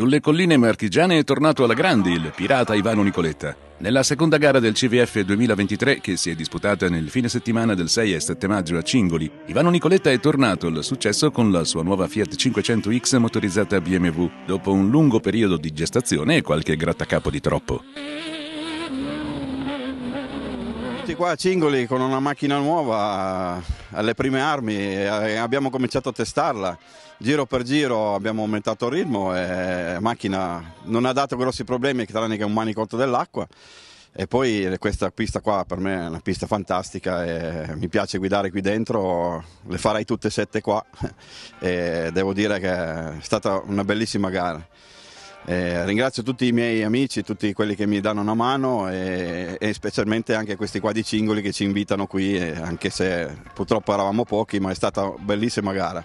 Sulle colline marchigiane è tornato alla grande il pirata Ivano Nicoletta. Nella seconda gara del CVF 2023, che si è disputata nel fine settimana del 6 e 7 maggio a Cingoli, Ivano Nicoletta è tornato al successo con la sua nuova Fiat 500X motorizzata BMW, dopo un lungo periodo di gestazione e qualche grattacapo di troppo venuti qua a Cingoli con una macchina nuova alle prime armi e eh, abbiamo cominciato a testarla. Giro per giro abbiamo aumentato il ritmo e la macchina non ha dato grossi problemi tranne che un manicotto dell'acqua. E poi questa pista qua per me è una pista fantastica e mi piace guidare qui dentro, le farai tutte e sette qua e devo dire che è stata una bellissima gara. Eh, ringrazio tutti i miei amici, tutti quelli che mi danno una mano e, e specialmente anche questi qua di Cingoli che ci invitano qui, eh, anche se purtroppo eravamo pochi, ma è stata bellissima gara.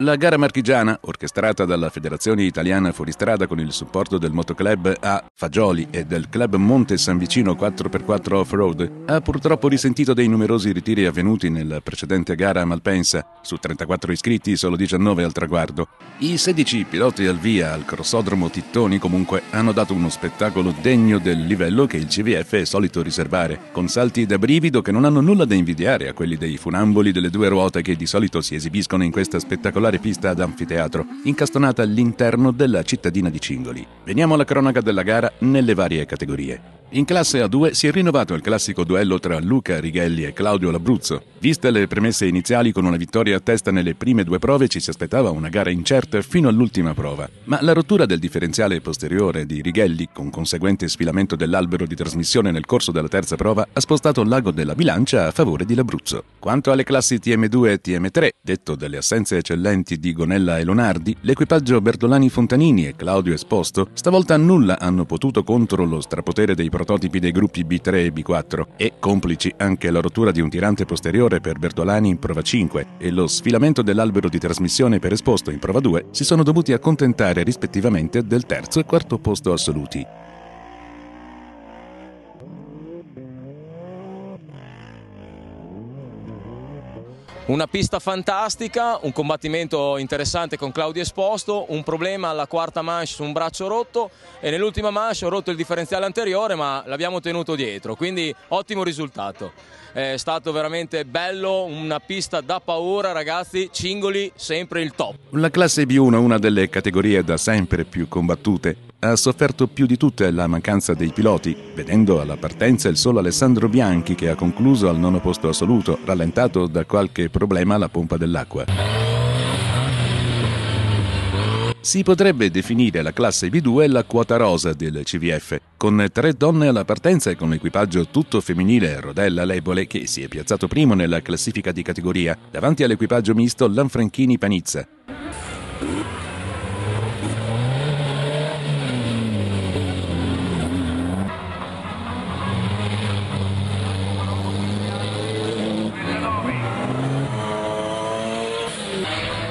La gara marchigiana, orchestrata dalla Federazione Italiana Fuoristrada con il supporto del motoclub A Fagioli e del club Monte San Vicino 4x4 Off-Road, ha purtroppo risentito dei numerosi ritiri avvenuti nella precedente gara a Malpensa, su 34 iscritti solo 19 al traguardo. I 16 piloti al via al crossodromo Tittoni comunque hanno dato uno spettacolo degno del livello che il CVF è solito riservare, con salti da brivido che non hanno nulla da invidiare a quelli dei funamboli delle due ruote che di solito si esibiscono in questa spettacolare particolare pista ad anfiteatro incastonata all'interno della cittadina di Cingoli. Veniamo alla cronaca della gara nelle varie categorie. In classe A2 si è rinnovato il classico duello tra Luca Righelli e Claudio Labruzzo. Viste le premesse iniziali con una vittoria a testa nelle prime due prove ci si aspettava una gara incerta fino all'ultima prova, ma la rottura del differenziale posteriore di Righelli con conseguente sfilamento dell'albero di trasmissione nel corso della terza prova ha spostato il l'ago della bilancia a favore di Labruzzo. Quanto alle classi TM2 e TM3, detto delle assenze eccellenti di Gonella e Lonardi, l'equipaggio Bertolani Fontanini e Claudio Esposto stavolta nulla hanno potuto contro lo strapotere dei prototipi dei gruppi B3 e B4 e complici anche la rottura di un tirante posteriore per Bertolani in prova 5 e lo sfilamento dell'albero di trasmissione per esposto in prova 2, si sono dovuti accontentare rispettivamente del terzo e quarto posto assoluti. Una pista fantastica, un combattimento interessante con Claudio Esposto, un problema alla quarta manche su un braccio rotto e nell'ultima manche ho rotto il differenziale anteriore ma l'abbiamo tenuto dietro, quindi ottimo risultato. È stato veramente bello, una pista da paura ragazzi, Cingoli sempre il top. La classe B1 è una delle categorie da sempre più combattute ha sofferto più di tutte la mancanza dei piloti, vedendo alla partenza il solo Alessandro Bianchi che ha concluso al nono posto assoluto, rallentato da qualche problema alla pompa dell'acqua. Si potrebbe definire la classe B2 la quota rosa del CVF, con tre donne alla partenza e con l'equipaggio tutto femminile Rodella Lebole che si è piazzato primo nella classifica di categoria, davanti all'equipaggio misto Lanfranchini Panizza.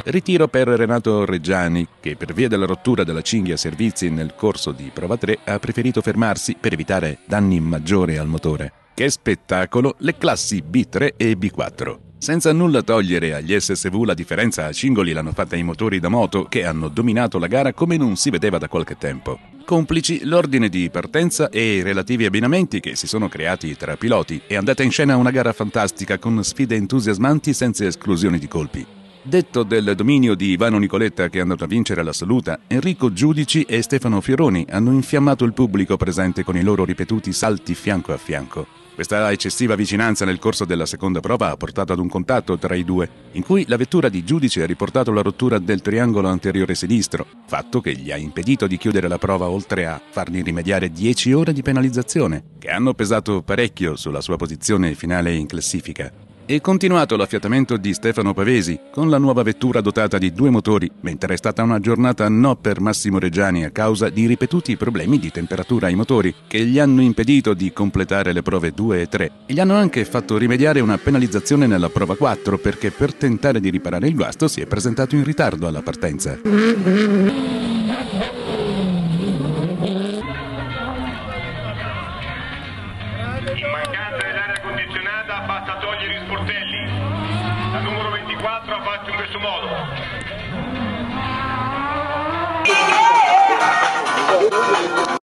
Ritiro per Renato Reggiani, che per via della rottura della cinghia servizi nel corso di prova 3 ha preferito fermarsi per evitare danni maggiori al motore. Che spettacolo le classi B3 e B4. Senza nulla togliere agli SSV la differenza a cingoli l'hanno fatta i motori da moto che hanno dominato la gara come non si vedeva da qualche tempo. Complici l'ordine di partenza e i relativi abbinamenti che si sono creati tra piloti è andata in scena una gara fantastica con sfide entusiasmanti senza esclusioni di colpi. Detto del dominio di Ivano Nicoletta che è andato a vincere alla saluta, Enrico Giudici e Stefano Fioroni hanno infiammato il pubblico presente con i loro ripetuti salti fianco a fianco. Questa eccessiva vicinanza nel corso della seconda prova ha portato ad un contatto tra i due, in cui la vettura di Giudici ha riportato la rottura del triangolo anteriore sinistro, fatto che gli ha impedito di chiudere la prova oltre a fargli rimediare 10 ore di penalizzazione, che hanno pesato parecchio sulla sua posizione finale in classifica e continuato l'affiatamento di Stefano Pavesi con la nuova vettura dotata di due motori, mentre è stata una giornata no per Massimo Reggiani a causa di ripetuti problemi di temperatura ai motori che gli hanno impedito di completare le prove 2 e 3. Gli hanno anche fatto rimediare una penalizzazione nella prova 4 perché per tentare di riparare il guasto si è presentato in ritardo alla partenza. Mm-hmm. Luis Portelli. La numero 24 ha fatto in questo modo. Yeah!